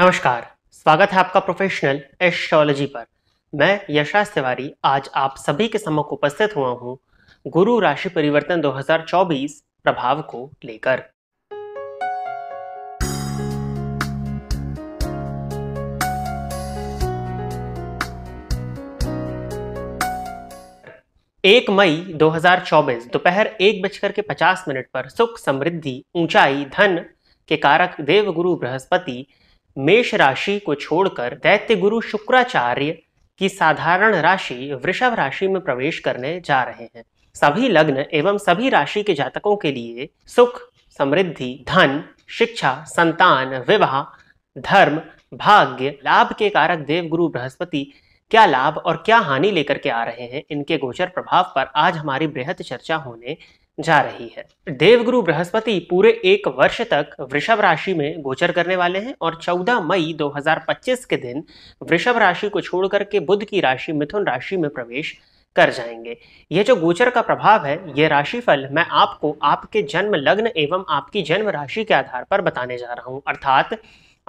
नमस्कार स्वागत है आपका प्रोफेशनल एस्ट्रोलॉजी पर मैं यशराज तिवारी आज आप सभी के समक्ष उपस्थित हुआ हूँ गुरु राशि परिवर्तन 2024 प्रभाव को लेकर एक मई 2024 दोपहर एक बजकर के 50 मिनट पर सुख समृद्धि ऊंचाई धन के कारक देवगुरु बृहस्पति मेष राशि को छोड़कर दैत्य गुरु शुक्राचार्य की साधारण राशि वृषभ राशि में प्रवेश करने जा रहे हैं सभी लग्न एवं सभी राशि के जातकों के लिए सुख समृद्धि धन शिक्षा संतान विवाह धर्म भाग्य लाभ के कारक देव गुरु बृहस्पति क्या लाभ और क्या हानि लेकर के आ रहे हैं इनके गोचर प्रभाव पर आज हमारी बृहद चर्चा होने जा रही है देवगुरु बृहस्पति पूरे एक वर्ष तक वृषभ राशि में गोचर करने वाले हैं और 14 मई 2025 के दिन वृषभ राशि को छोड़कर के बुध की राशि मिथुन राशि में प्रवेश कर जाएंगे ये जो गोचर का प्रभाव है ये राशिफल मैं आपको आपके जन्म लग्न एवं आपकी जन्म राशि के आधार पर बताने जा रहा हूँ अर्थात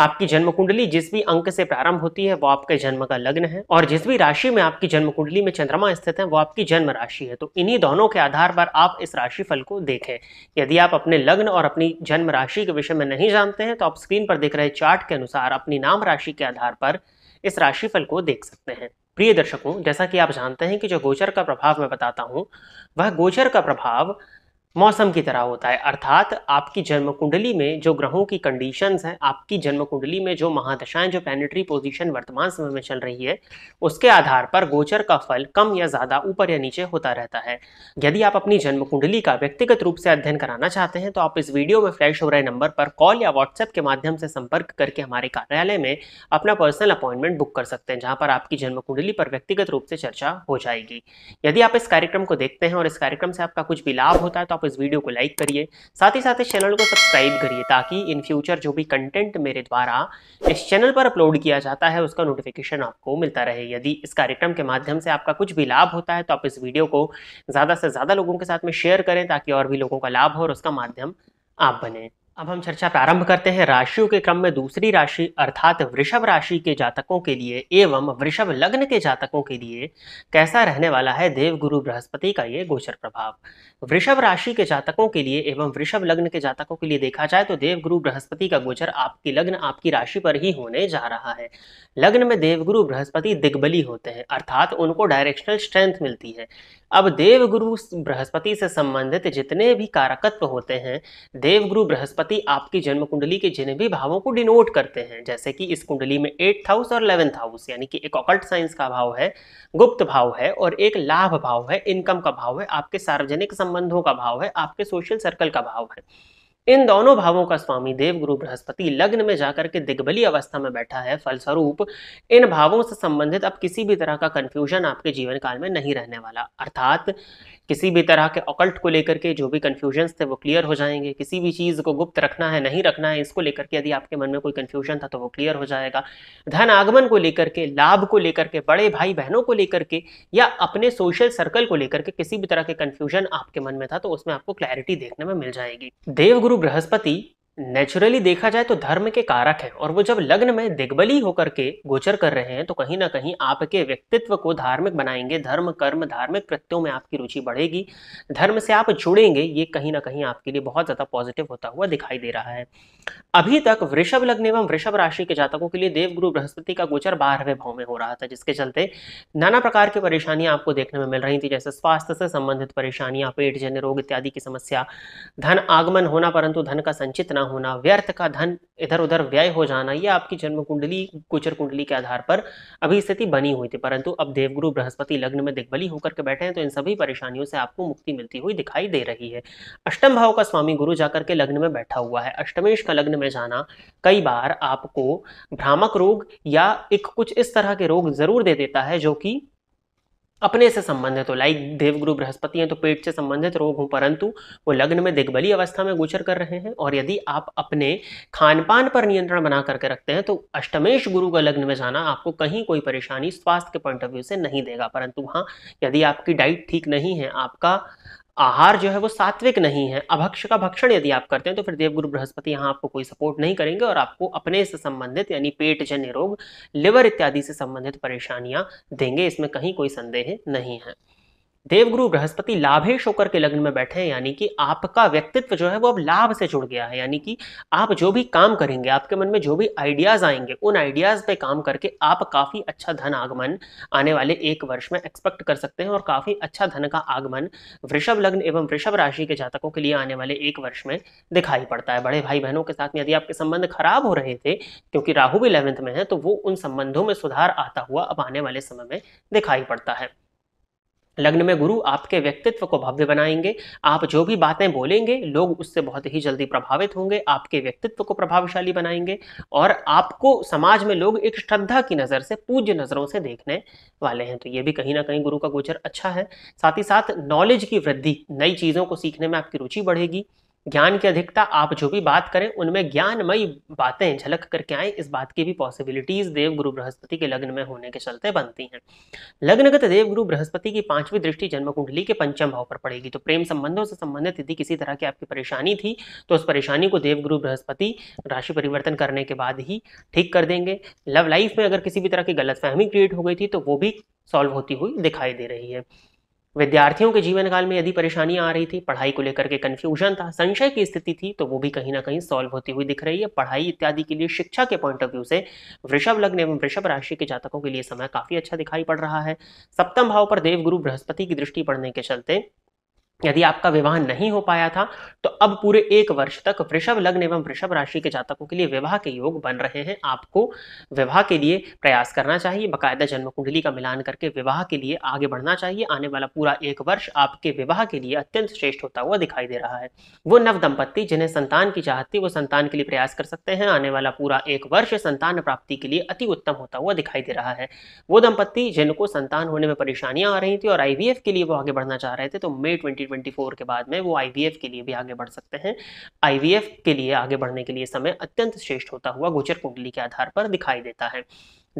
आपकी जन्म कुंडली जिस भी अंक से प्रारंभ होती है वो आपके जन्म का लग्न है और जिस भी राशि में आपकी जन्म कुंडली में चंद्रमा स्थित है वो आपकी जन्म राशि है तो इन्हीं दोनों के आधार पर आप इस राशिफल को देखें यदि आप अपने लग्न और अपनी जन्म राशि के विषय में नहीं जानते हैं तो आप स्क्रीन पर देख रहे चार्ट के अनुसार अपनी नाम राशि के आधार पर इस राशिफल को देख सकते हैं प्रिय दर्शकों जैसा कि आप जानते हैं कि जो गोचर का प्रभाव मैं बताता हूँ वह गोचर का प्रभाव मौसम की तरह होता है अर्थात आपकी जन्म कुंडली में जो ग्रहों की कंडीशंस हैं आपकी जन्म कुंडली में जो महादशाएं जो प्लेनेटरी पोजीशन वर्तमान समय में चल रही है उसके आधार पर गोचर का फल कम या ज़्यादा ऊपर या नीचे होता रहता है यदि आप अपनी जन्म कुंडली का व्यक्तिगत रूप से अध्ययन कराना चाहते हैं तो आप इस वीडियो में फ्लैश हो रहे नंबर पर कॉल या व्हाट्सएप के माध्यम से संपर्क करके हमारे कार्यालय में अपना पर्सनल अपॉइंटमेंट बुक कर सकते हैं जहाँ पर आपकी जन्म कुंडली पर व्यक्तिगत रूप से चर्चा हो जाएगी यदि आप इस कार्यक्रम को देखते हैं और इस कार्यक्रम से आपका कुछ भी लाभ होता है तो आप आप इस वीडियो को लाइक करिए साथ ही साथ इस चैनल को सब्सक्राइब करिए ताकि इन फ्यूचर जो भी कंटेंट मेरे द्वारा इस चैनल पर अपलोड किया जाता है उसका नोटिफिकेशन आपको मिलता रहे यदि इस कार्यक्रम के माध्यम से आपका कुछ भी लाभ होता है तो आप इस वीडियो को ज़्यादा से ज़्यादा लोगों के साथ में शेयर करें ताकि और भी लोगों का लाभ हो और उसका माध्यम आप बने अब हम चर्चा प्रारंभ करते हैं राशियों के क्रम में दूसरी राशि अर्थात वृषभ राशि के जातकों के लिए एवं वृषभ लग्न के जातकों के लिए कैसा रहने वाला है देव गुरु बृहस्पति का ये गोचर प्रभाव वृषभ राशि के जातकों के लिए एवं वृषभ लग्न के जातकों के लिए देखा जाए तो देव गुरु बृहस्पति का गोचर आपकी लग्न आपकी राशि पर ही होने जा रहा है लग्न में देवगुरु बृहस्पति दिग्बली होते हैं अर्थात उनको डायरेक्शनल स्ट्रेंथ मिलती है अब देवगुरु बृहस्पति से संबंधित जितने भी कारकत्व होते हैं देवगुरु बृहस्पति बृहस्पति आपकी जन्म कुंडली के जिन भी भावों को डिनोट करते हैं जैसे कि इस कुंडली में एट्थ हाउस और इलेवेंथ हाउस यानी कि एक ऑकल्ट साइंस का भाव है गुप्त भाव है और एक लाभ भाव है इनकम का भाव है आपके सार्वजनिक संबंधों का भाव है आपके सोशल सर्कल का भाव है इन दोनों भावों का स्वामी देव गुरु बृहस्पति लग्न में जाकर के दिग्बली अवस्था में बैठा है फलस्वरूप इन भावों से संबंधित अब किसी भी तरह का कंफ्यूजन आपके जीवन काल में नहीं रहने वाला अर्थात किसी भी तरह के ऑकल्ट को लेकर के जो भी कन्फ्यूजन्स थे वो क्लियर हो जाएंगे किसी भी चीज़ को गुप्त रखना है नहीं रखना है इसको लेकर के यदि आपके मन में कोई कन्फ्यूजन था तो वो क्लियर हो जाएगा धन आगमन को लेकर के लाभ को लेकर के बड़े भाई बहनों को लेकर के या अपने सोशल सर्कल को लेकर के किसी भी तरह के कन्फ्यूजन आपके मन में था तो उसमें आपको क्लैरिटी देखने में मिल जाएगी देवगुरु बृहस्पति नेचुरली देखा जाए तो धर्म के कारक है और वो जब लग्न में दिग्बली होकर के गोचर कर रहे हैं तो कहीं ना कहीं आपके व्यक्तित्व को धार्मिक बनाएंगे धर्म कर्म धार्मिक कृत्यों में आपकी रुचि बढ़ेगी धर्म से आप जुड़ेंगे ये कहीं ना कहीं आपके लिए बहुत ज़्यादा पॉजिटिव होता हुआ दिखाई दे रहा है अभी तक वृषभ लग्न एवं वृषभ राशि के जातकों के लिए देवगुरु बृहस्पति का गोचर बारहवें भाव में हो रहा था जिसके चलते नाना प्रकार की परेशानियां आपको देखने में मिल रही थी जैसे स्वास्थ्य से संबंधित परेशानियां पेट जन्य रोग इत्यादि की समस्या धन आगमन होना परंतु धन का संचित ना ना होना व्यर्थ का धन इधर उधर व्यय हो जाना ये आपकी जन्म कुंडली गोचर कुंडली के आधार पर अभी स्थिति बनी हुई थी परंतु अब देवगुरु बृहस्पति लग्न में दिग्बली होकर के बैठे हैं तो इन सभी परेशानियों से आपको मुक्ति मिलती हुई दिखाई दे रही है अष्टम भाव का स्वामी गुरु जाकर के लग्न में बैठा हुआ है अष्टमेश का लग्न में जाना कई बार आपको भ्रामक रोग या एक कुछ इस तरह के रोग जरूर दे देता है जो कि अपने से संबंधित हो लाइक देवगुरु बृहस्पति हैं तो पेट से संबंधित रोग हो परंतु वो लग्न में दिग्बली अवस्था में गोचर कर रहे हैं और यदि आप अपने खान पान पर नियंत्रण बना करके रखते हैं तो अष्टमेश गुरु का लग्न में जाना आपको कहीं कोई परेशानी स्वास्थ्य के पॉइंट ऑफ व्यू से नहीं देगा परंतु हाँ यदि आपकी डाइट ठीक नहीं है आपका आहार जो है वो सात्विक नहीं है अभक्ष का भक्षण यदि आप करते हैं तो फिर देवगुरु बृहस्पति यहाँ आपको कोई सपोर्ट नहीं करेंगे और आपको अपने से संबंधित यानी पेट जन्य रोग लिवर इत्यादि से संबंधित परेशानियां देंगे इसमें कहीं कोई संदेह नहीं है देवगुरु बृहस्पति लाभेश होकर के लग्न में बैठे हैं यानी कि आपका व्यक्तित्व जो है वो अब लाभ से जुड़ गया है यानी कि आप जो भी काम करेंगे आपके मन में जो भी आइडियाज आएंगे उन आइडियाज पे काम करके आप काफी अच्छा धन आगमन आने वाले एक वर्ष में एक्सपेक्ट कर सकते हैं और काफी अच्छा धन का आगमन वृषभ लग्न एवं वृषभ राशि के जातकों के लिए आने वाले एक वर्ष में दिखाई पड़ता है बड़े भाई बहनों के साथ में यदि आपके संबंध खराब हो रहे थे क्योंकि राहु भी इलेवेंथ में है तो वो उन संबंधों में सुधार आता हुआ अब आने वाले समय में दिखाई पड़ता है लग्न में गुरु आपके व्यक्तित्व को भव्य बनाएंगे आप जो भी बातें बोलेंगे लोग उससे बहुत ही जल्दी प्रभावित होंगे आपके व्यक्तित्व को प्रभावशाली बनाएंगे और आपको समाज में लोग एक श्रद्धा की नज़र से पूज्य नज़रों से देखने वाले हैं तो ये भी कहीं ना कहीं गुरु का गोचर अच्छा है साथ ही साथ नॉलेज की वृद्धि नई चीज़ों को सीखने में आपकी रुचि बढ़ेगी ज्ञान की अधिकता आप जो भी बात करें उनमें ज्ञानमयी बातें झलक करके आए इस बात की भी पॉसिबिलिटीज देव गुरु बृहस्पति के लग्न में होने के चलते बनती हैं लग्नगत देव गुरु बृहस्पति की पांचवी दृष्टि जन्म कुंडली के पंचम भाव पर पड़ेगी तो प्रेम संबंधों से संबंधित यदि किसी तरह की आपकी परेशानी थी तो उस परेशानी को देव गुरु बृहस्पति राशि परिवर्तन करने के बाद ही ठीक कर देंगे लव लाइफ में अगर किसी भी तरह की गलतफहमी क्रिएट हो गई थी तो वो भी सॉल्व होती हुई दिखाई दे रही है विद्यार्थियों के जीवन काल में यदि परेशानियां आ रही थी पढ़ाई को लेकर के कन्फ्यूजन था संशय की स्थिति थी तो वो भी कहीं ना कहीं सॉल्व होती हुई दिख रही है पढ़ाई इत्यादि के लिए शिक्षा के पॉइंट ऑफ व्यू से वृषभ लग्न एवं वृषभ राशि के जातकों के लिए समय काफी अच्छा दिखाई पड़ रहा है सप्तम भाव पर देवगुरु बृहस्पति की दृष्टि पड़ने के चलते यदि आपका विवाह नहीं हो पाया था तो अब पूरे एक वर्ष तक वृषभ लग्न एवं वृषभ राशि के जातकों के लिए विवाह के योग बन रहे हैं आपको विवाह के लिए प्रयास करना चाहिए बकायदा जन्म कुंडली का मिलान करके विवाह के लिए आगे बढ़ना चाहिए आने वाला पूरा एक वर्ष आपके विवाह के लिए अत्यंत श्रेष्ठ होता हुआ दिखाई दे रहा है वो नव दंपत्ति जिन्हें संतान की चाहत थी वो संतान के लिए प्रयास कर सकते हैं आने वाला पूरा एक वर्ष संतान प्राप्ति के लिए अति उत्तम होता हुआ दिखाई दे रहा है वो दंपत्ति जिनको संतान होने में परेशानियां आ रही थी और आईवीएफ के लिए वो आगे बढ़ना चाह रहे थे तो मई ट्वेंटी 2024 के बाद में वो आईवीएफ के लिए भी आगे बढ़ सकते हैं आईवीएफ के लिए आगे बढ़ने के लिए समय अत्यंत श्रेष्ठ होता हुआ गोचर कुंडली के आधार पर दिखाई देता है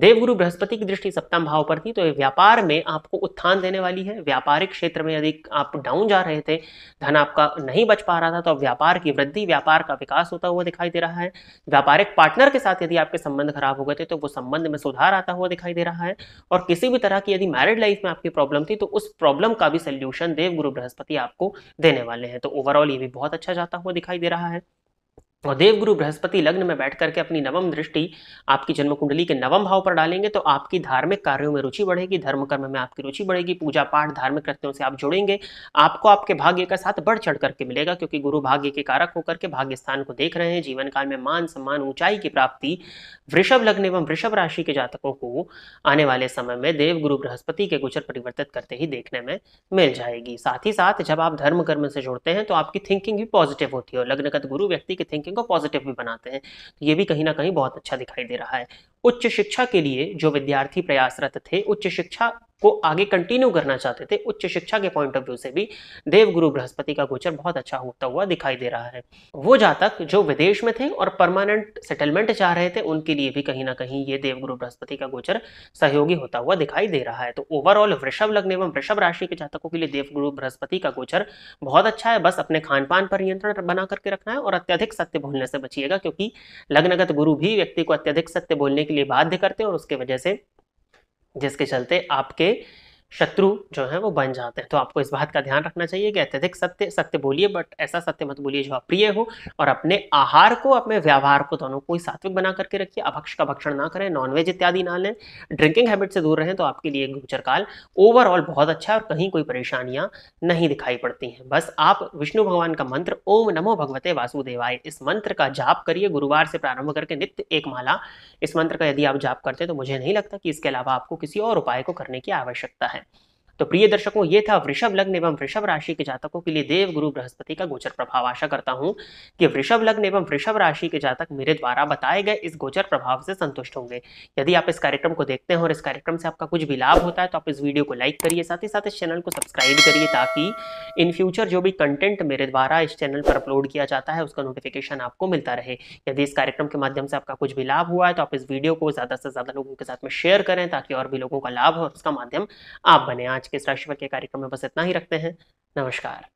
देवगुरु बृहस्पति की दृष्टि सप्तम भाव पर थी तो व्यापार में आपको उत्थान देने वाली है व्यापारिक क्षेत्र में यदि आप डाउन जा रहे थे धन आपका नहीं बच पा रहा था तो व्यापार की वृद्धि व्यापार का विकास होता हुआ दिखाई दे रहा है व्यापारिक पार्टनर के साथ यदि आपके संबंध खराब हो गए थे तो वो संबंध में सुधार आता हुआ दिखाई दे रहा है और किसी भी तरह की यदि मैरिड लाइफ में आपकी प्रॉब्लम थी तो उस प्रॉब्लम का भी सोल्यूशन देवगुरु बृहस्पति आपको देने वाले हैं तो ओवरऑल ये भी बहुत अच्छा जाता हुआ दिखाई दे रहा है और देवगुरु बृहस्पति लग्न में बैठ करके अपनी नवम दृष्टि आपकी जन्म कुंडली के नवम भाव पर डालेंगे तो आपकी धार्मिक कार्यों में रुचि बढ़ेगी धर्म कर्म में आपकी रुचि बढ़ेगी पूजा पाठ धार्मिक कृत्यों से आप जुड़ेंगे आपको आपके भाग्य का साथ बढ़ चढ़ करके मिलेगा क्योंकि गुरु भाग्य के कारक होकर के भाग्य स्थान को देख रहे हैं जीवन काल में मान सम्मान ऊंचाई की प्राप्ति वृषभ लग्न एवं वृषभ राशि के जातकों को आने वाले समय में देवगुरु बृहस्पति के गोचर परिवर्तित करते ही देखने में मिल जाएगी साथ ही साथ जब आप धर्म कर्म से जुड़ते हैं तो आपकी थिंकिंग भी पॉजिटिव होती है और लग्नगत गुरु व्यक्ति की थिंकिंग को पॉजिटिव भी बनाते हैं तो ये भी कहीं ना कहीं बहुत अच्छा दिखाई दे रहा है उच्च शिक्षा के लिए जो विद्यार्थी प्रयासरत थे उच्च शिक्षा को आगे कंटिन्यू करना चाहते थे उच्च शिक्षा के पॉइंट ऑफ व्यू से भी देवगुरु बृहस्पति का गोचर बहुत अच्छा होता हुआ दिखाई दे रहा है वो जातक जो विदेश में थे और परमानेंट सेटलमेंट चाह रहे थे उनके लिए भी कहीं ना कहीं ये देवगुरु बृहस्पति का गोचर सहयोगी होता हुआ दिखाई दे रहा है तो ओवरऑल वृषभ लग्न एवं वृषभ राशि के जातकों के लिए देवगुरु बृहस्पति का गोचर बहुत अच्छा है बस अपने खान पान पर नियंत्रण बना करके रखना है और अत्यधिक सत्य बोलने से बचिएगा क्योंकि लग्नगत गुरु भी व्यक्ति को अत्यधिक सत्य बोलने के लिए बाध्य करते हैं और उसके वजह से जिसके चलते आपके शत्रु जो है वो बन जाते हैं तो आपको इस बात का ध्यान रखना चाहिए कि अत्यधिक सत्य सत्य बोलिए बट ऐसा सत्य मत बोलिए जो अप्रिय हो और अपने आहार को अपने व्यवहार को दोनों को ही सात्विक बना करके रखिए अभक्ष का भक्षण ना करें नॉनवेज इत्यादि ना लें ड्रिंकिंग हैबिट से दूर रहें तो आपके लिए गोचर काल ओवरऑल बहुत अच्छा है और कहीं कोई परेशानियां नहीं दिखाई पड़ती हैं बस आप विष्णु भगवान का मंत्र ओम नमो भगवते वासुदेवाय इस मंत्र का जाप करिए गुरुवार से प्रारंभ करके नित्य एक माला इस मंत्र का यदि आप जाप करते हैं तो मुझे नहीं लगता कि इसके अलावा आपको किसी और उपाय को करने की आवश्यकता है है तो प्रिय दर्शकों ये था वृषभ लग्न एवं वृषभ राशि के जातकों के लिए देव गुरु बृहस्पति का गोचर प्रभाव आशा करता हूँ कि वृषभ लग्न एवं वृषभ राशि के जातक मेरे द्वारा बताए गए इस गोचर प्रभाव से संतुष्ट होंगे यदि आप इस कार्यक्रम को देखते हैं और इस कार्यक्रम से आपका कुछ भी लाभ होता है तो आप इस वीडियो को लाइक करिए साथ ही साथ इस चैनल को सब्सक्राइब करिए ताकि इन फ्यूचर जो भी कंटेंट मेरे द्वारा इस चैनल पर अपलोड किया जाता है उसका नोटिफिकेशन आपको मिलता रहे यदि इस कार्यक्रम के माध्यम से आपका कुछ भी लाभ हुआ है तो आप इस वीडियो को ज़्यादा से ज़्यादा लोगों के साथ में शेयर करें ताकि और भी लोगों का लाभ हो उसका माध्यम आप बने आज आज के इस राशिफल के कार्यक्रम में बस इतना ही रखते हैं नमस्कार